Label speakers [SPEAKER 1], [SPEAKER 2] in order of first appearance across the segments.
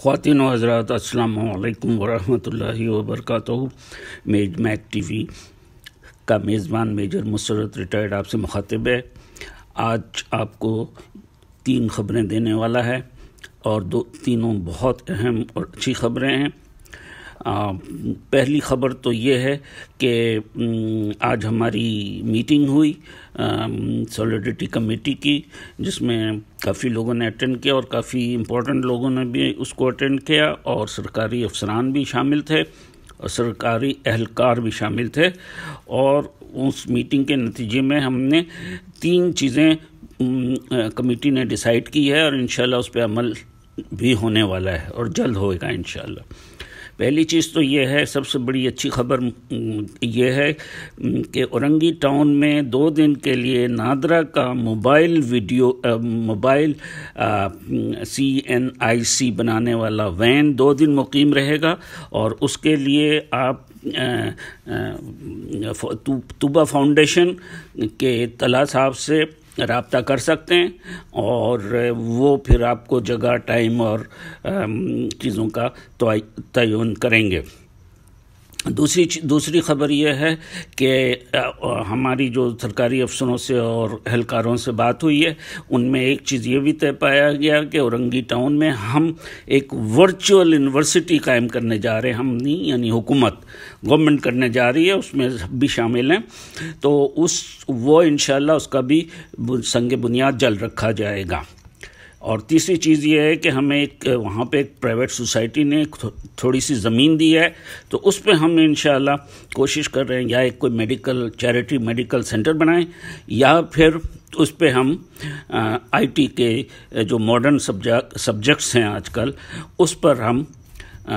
[SPEAKER 1] खातिन हज़रात असलकम वरहि वबरक मेज मैक टी वी का मेज़बान मेजर मुसरत रिटायर्ड आपसे मुखातिब है आज आपको तीन ख़बरें देने वाला है और दो तीनों बहुत अहम और अच्छी ख़बरें हैं पहली खबर तो ये है कि आज हमारी मीटिंग हुई सॉलिडिटी कमेटी की जिसमें काफ़ी लोगों ने अटेंड किया और काफ़ी इम्पोर्टेंट लोगों ने भी उसको अटेंड किया और सरकारी अफसरान भी शामिल थे और सरकारी एहलकार भी शामिल थे और उस मीटिंग के नतीजे में हमने तीन चीज़ें कमेटी ने डिसाइड की है और इन उस पर अमल भी होने वाला है और जल्द होएगा इन पहली चीज़ तो ये है सबसे बड़ी अच्छी खबर ये है कि औरंगी टाउन में दो दिन के लिए नादरा का mobile video mobile C N I C बनाने वाला वैन दो दिन मुकीम रहेगा और उसके लिए आप तुबा फाउंडेशन के तला साहब से रबता कर सकते हैं और वो फिर आपको जगह टाइम और चीज़ों का तयन करेंगे दूसरी दूसरी खबर यह है कि हमारी जो सरकारी अफसरों से और एहलकारों से बात हुई है उनमें एक चीज़ ये भी तय पाया गया कि औरंगी टाउन में हम एक वर्चुअल यूनिवर्सिटी कायम करने जा रहे हैं हम नहीं यानी हुकूमत गवर्नमेंट करने जा रही है उसमें भी शामिल हैं तो उस वो इन उसका भी संग बुनियाद जल रखा जाएगा और तीसरी चीज़ ये है कि हमें एक वहाँ पे एक प्राइवेट सोसाइटी ने थो, थोड़ी सी ज़मीन दी है तो उस पर हम इन कोशिश कर रहे हैं या एक कोई मेडिकल चैरिटी मेडिकल सेंटर बनाएं या फिर उस पर हम आईटी के जो मॉडर्न सब्जेक्ट सब्जेक्ट्स हैं आजकल उस पर हम आ,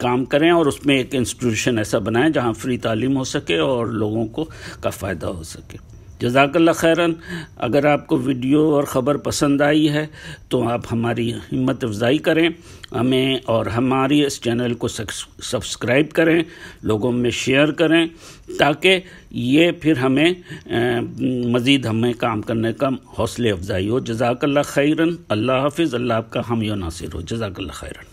[SPEAKER 1] काम करें और उसमें एक इंस्टीट्यूशन ऐसा बनाएं जहां फ्री तालीम हो सके और लोगों को का फ़ायदा हो सके जजाकल्ला खैरन अगर आपको वीडियो और ख़बर पसंद आई है तो आप हमारी हिम्मत अफजाई करें हमें और हमारी इस चैनल को सब्सक्राइब करें लोगों में शेयर करें ताकि ये फिर हमें मज़ीद हमें काम करने का हौसले अफजाई हो जजाकल्ला खैरन अल्लाह हाफिज़ अल्लाह आपका हम नासिर हो जजाकल्ला खैरन